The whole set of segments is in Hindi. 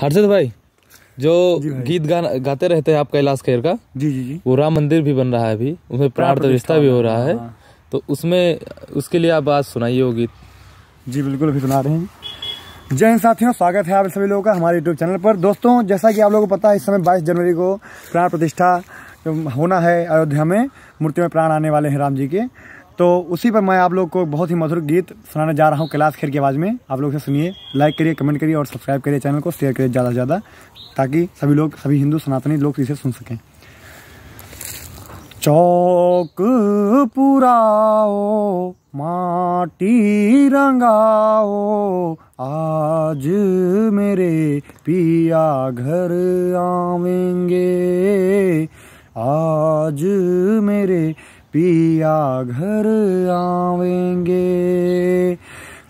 हर्षद भाई जो भाई। गीत गाना गाते रहते हैं आप कैलाश खेर का जी जी जी वो राम मंदिर भी बन रहा है अभी उसमें प्राण प्रतिष्ठा भी हो रहा है हाँ। तो उसमें उसके लिए आप आज सुनाइए वो गीत जी बिल्कुल अभी सुना रहे हैं जय हिंद साथियों स्वागत है आप सभी लोगों का हमारे यूट्यूब चैनल पर दोस्तों जैसा कि आप लोगों को पता है इस समय 22 जनवरी को प्राण प्रतिष्ठा होना है अयोध्या में मूर्ति में प्राण आने वाले हैं राम जी के तो उसी पर मैं आप लोग को बहुत ही मधुर गीत सुनाने जा रहा हूँ कैलाश खेर की आवाज़ में आप लोग से सुनिए लाइक करिए कमेंट करिए और सब्सक्राइब करिए चैनल को शेयर करिए ज़्यादा से ज़्यादा ताकि सभी लोग सभी हिंदू सनातनी लोग इसे सुन सकें चौक पुराओ माटी रंगाओ आज मेरे पिया घर आवेंगे आज मेरे पिया घर आवेंगे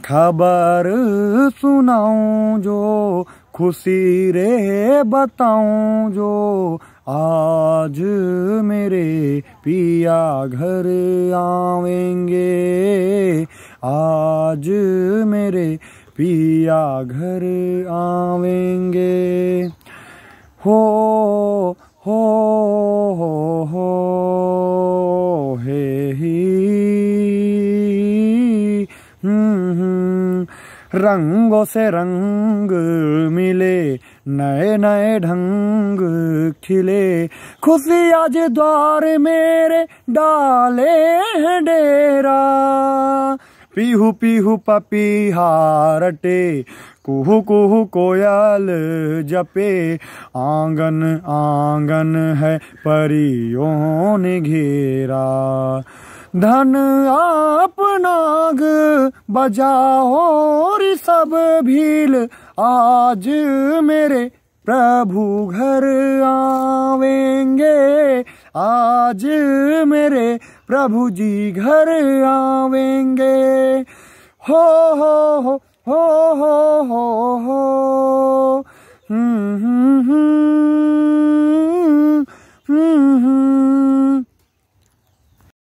खबर सुनाऊं जो खुशी रे बताऊं जो आज मेरे पिया घर आवेंगे आज मेरे पिया घर आवेंगे हो हो हो हो रंगों से रंग मिले नए नए ढंग खिले खुशी आज द्वार मेरे डाले हैं डेरा पीहू पीहू पपी हारटे कुहू कुहू कोयल जपे आंगन आंगन है परियों ने घेरा धन आप नाग बजाओ सब भील आज मेरे प्रभु घर आवेंगे आज मेरे प्रभु जी घर आवेंगे हो हो हो हो हो हो